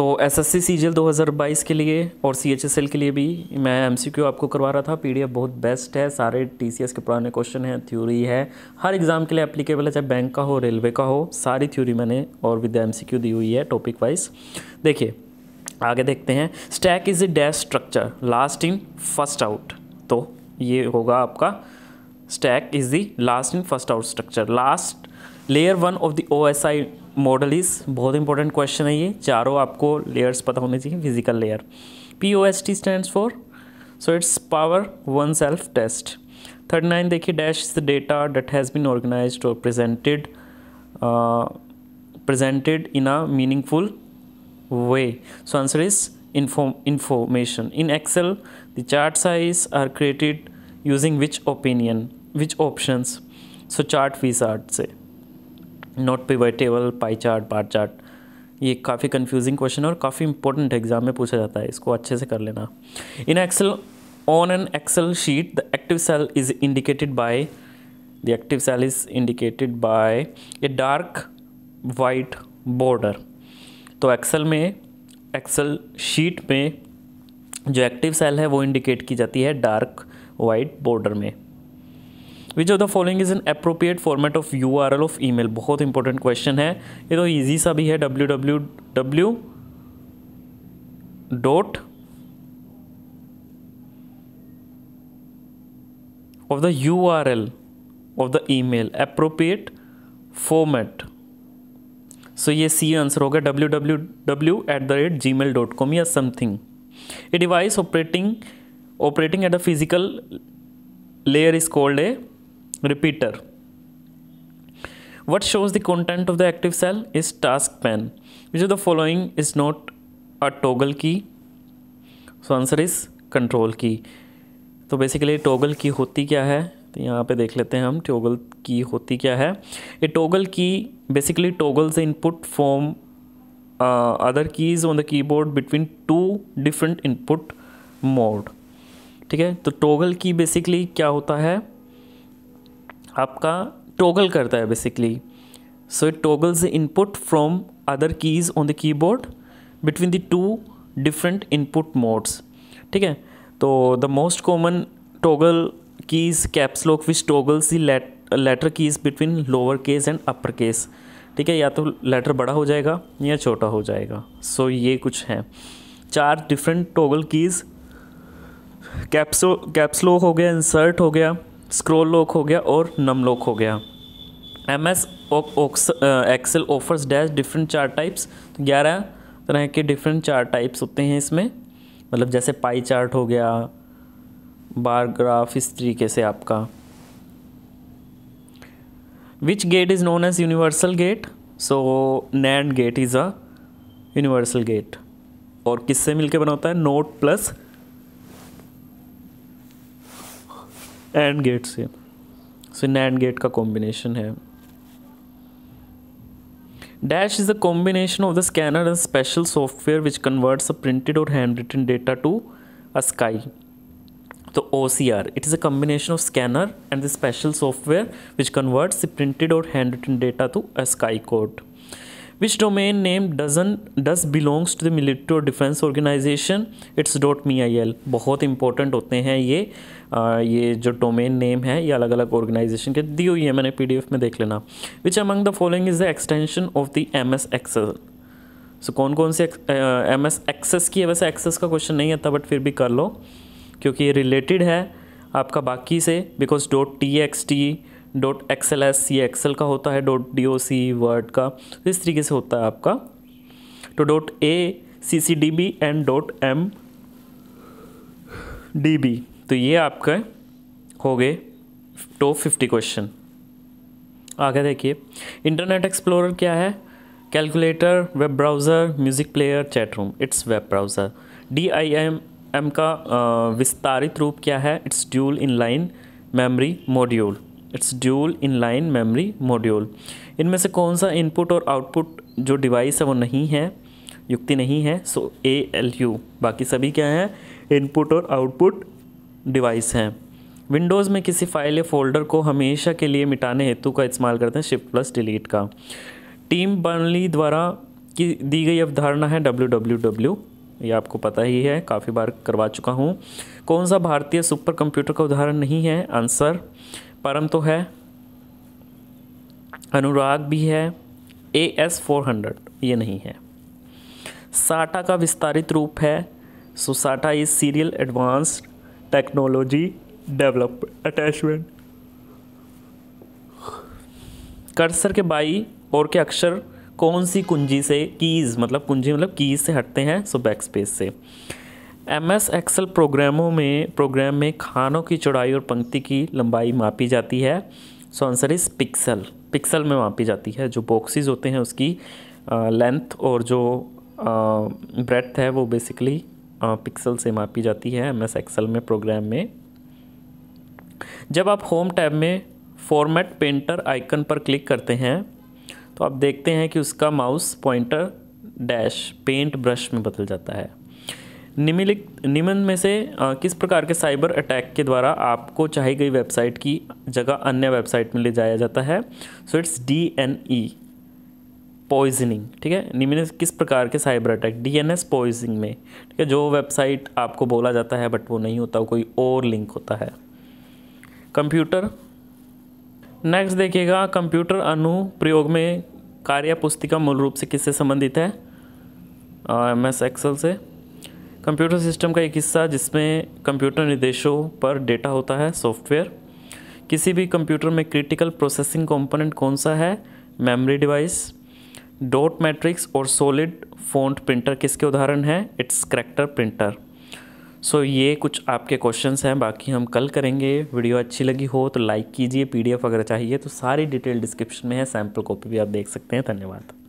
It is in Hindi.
तो S S C C G L दो हज़ार बाईस के लिए और सी एच एस एल के लिए भी मैं एम सी क्यू आपको करवा रहा था पी डी एफ बहुत बेस्ट है सारे टी सी एस के पुराने क्वेश्चन हैं थ्योरी है हर एग्ज़ाम के लिए एप्लीकेबल है चाहे बैंक का हो रेलवे का हो सारी थ्योरी मैंने और विद एम सी क्यू दी हुई है टॉपिक वाइज देखिए आगे देखते हैं stack is a dash structure last in first out तो ये होगा आपका stack is the last in first out structure last layer one of the O S I model is बहुत इंपॉर्टेंट क्वेश्चन है ये चारों आपको लेयर्स पता होने चाहिए physical layer P O S T stand for so it's power one self test thirty nine देखिए dash is the data that has been organize or presented presented in a meaningful way so answer is information in Excel the chart size are created using which opinion which options so chart chart wizard से not pivot table pie chart bar chart ये काफ़ी कन्फ्यूजिंग क्वेश्चन है और काफ़ी इंपॉर्टेंट एग्जाम में पूछा जाता है इसको अच्छे से कर लेना in Excel on an Excel sheet the active cell is indicated by the active cell is indicated by a dark white border तो एक्सेल में एक्सेल शीट में जो एक्टिव सेल है वो इंडिकेट की जाती है डार्क वाइट बॉर्डर में which of the following is an appropriate format of U R L of email बहुत इंपॉर्टेंट क्वेश्चन है ये तो ईजी सा भी है W W W dot R L of the email appropriate format so ये सी आंसर होगा W W W at the rate Gmail dot com या something a device operating operating at a physical layer is called a repeater what shows the content of the active cell is task pane which of the following is not a toggle key so answer is control key तो बेसिकली टोगल की होती क्या है तो यहाँ पे देख लेते हैं हम टोगल की होती क्या है ये टोगल की बेसिकली टोगल से input form other keys on the keyboard between two different input mode ठीक है तो टोगल की बेसिकली क्या होता है आपका टोगल करता है basically so it toggles the input from other keys on the keyboard between the two different input modes ठीक है तो the most common toggle keys caps lock which toggles the letter keys between lower case and upper case ठीक है या तो लेटर बड़ा हो जाएगा या छोटा हो जाएगा सो so, ये कुछ है चार डिफरेंट टोगल कीज़ कैप्सो कैप्सलॉक हो गया इंसर्ट हो गया स्क्रोल लॉक हो गया और नम लॉक हो गया M S Excel offers dash different चार टाइप्स तो ग्यारह तरह के डिफरेंट चार टाइप्स होते हैं इसमें मतलब जैसे पाई चार्ट हो गया बार ग्राफ इस तरीके से आपका which gate is known as universal gate so NAND gate is a universal gate और किससे मिलके बना होता है नोट प्लस एंड गेट से सो इन एंड गेट का कॉम्बिनेशन है dash is a combination of the scanner and special software which converts a printed or hand written data to ASCII तो O C R it is a combination of scanner and the special software which converts the printed or hand written data to ASCII code which name doesn't does belongs to the military or defence organization it's dot M I L बहुत इंपॉर्टेंट होते हैं ये आ, ये जो डोमेन नेम है ये अलग अलग ऑर्गेनाइजेशन के दी हुई है मैंने पी डी एफ में देख लेना which among the following is the extension of the M S Excel so कौन कौन से एम एस एक्सेस की है वैसे एक्सेस का क्वेश्चन नहीं आता बट फिर भी कर लो क्योंकि ये रिलेटेड है आपका बाकी से because dot T X T dot X L S ये एक्सेल का होता है dot D O C word का तो इस तरीके से होता है आपका तो dot A C C D B and dot M D B तो ये आपका हो गए टॉप फिफ्टी क्वेश्चन आगे देखिए इंटरनेट एक्सप्लोरर क्या है calculator web browser music player chat room it's web browser D I M M का विस्तारित रूप क्या है it's dual in line memory module it's dual in line memory module इनमें से कौन सा इनपुट और आउटपुट जो डिवाइस है वो नहीं है युक्ति नहीं है सो ए एल यू बाकी सभी क्या हैं इनपुट और आउटपुट डिवाइस हैं विंडोज़ में किसी फाइल या फोल्डर को हमेशा के लिए मिटाने हेतु का इस्तेमाल करते हैं शिफ्ट प्लस डिलीट का टीम बर्नली द्वारा की दी गई अवधारणा है डब्ल्यू डब्ल्यू डब्ल्यू ये आपको पता ही है काफ़ी बार करवा चुका हूँ कौन सा भारतीय सुपर कंप्यूटर का उदाहरण नहीं है आंसर परम तो है अनुराग भी है ए एस फोर हंड्रेड ये नहीं है साटा का विस्तारित रूप है so SATA is serial advanced technology develop attachment cursor के बाई और के अक्षर कौन सी कुंजी से कीज़ मतलब कुंजी मतलब कीज़ से हटते हैं सो बैक स्पेस से एम एस एक्सल प्रोग्रामों में प्रोग्राम में खानों की चौड़ाई और पंक्ति की लंबाई मापी जाती है so answer is pixel pixel में मापी जाती है जो बॉक्सेस होते हैं उसकी लेंथ और जो ब्रेथ है वो बेसिकली पिक्सल से मापी जाती है एम एस एक्सल में प्रोग्राम में जब आप होम टैब में फॉर्मेट पेंटर आइकन पर क्लिक करते हैं तो आप देखते हैं कि उसका mouse pointer dash paint brush में बदल जाता है निम्नलिखित निम्न में से किस प्रकार के साइबर अटैक के द्वारा आपको चाही गई वेबसाइट की जगह अन्य वेबसाइट में ले जाया जाता है so it's D N E poisoning ठीक है निम्न किस प्रकार के cyber attack D N S poisoning में ठीक है जो वेबसाइट आपको बोला जाता है बट वो नहीं होता वो कोई और लिंक होता है कंप्यूटर नेक्स्ट देखिएगा कंप्यूटर अनुप्रयोग में कार्य पुस्तिका मूल रूप से किससे संबंधित है एम एस एक्सल से कंप्यूटर सिस्टम का एक हिस्सा जिसमें कंप्यूटर निर्देशों पर डेटा होता है सॉफ्टवेयर किसी भी कंप्यूटर में क्रिटिकल प्रोसेसिंग कंपोनेंट कौन सा है मेमोरी डिवाइस डॉट मैट्रिक्स और सॉलिड फ़ॉन्ट प्रिंटर किसके उदाहरण हैं इट्स करेक्टर प्रिंटर सो ये कुछ आपके क्वेश्चंस हैं बाकी हम कल करेंगे वीडियो अच्छी लगी हो तो लाइक कीजिए पीडीएफ अगर चाहिए तो सारी डिटेल डिस्क्रिप्शन में है सैम्पल कॉपी भी आप देख सकते हैं धन्यवाद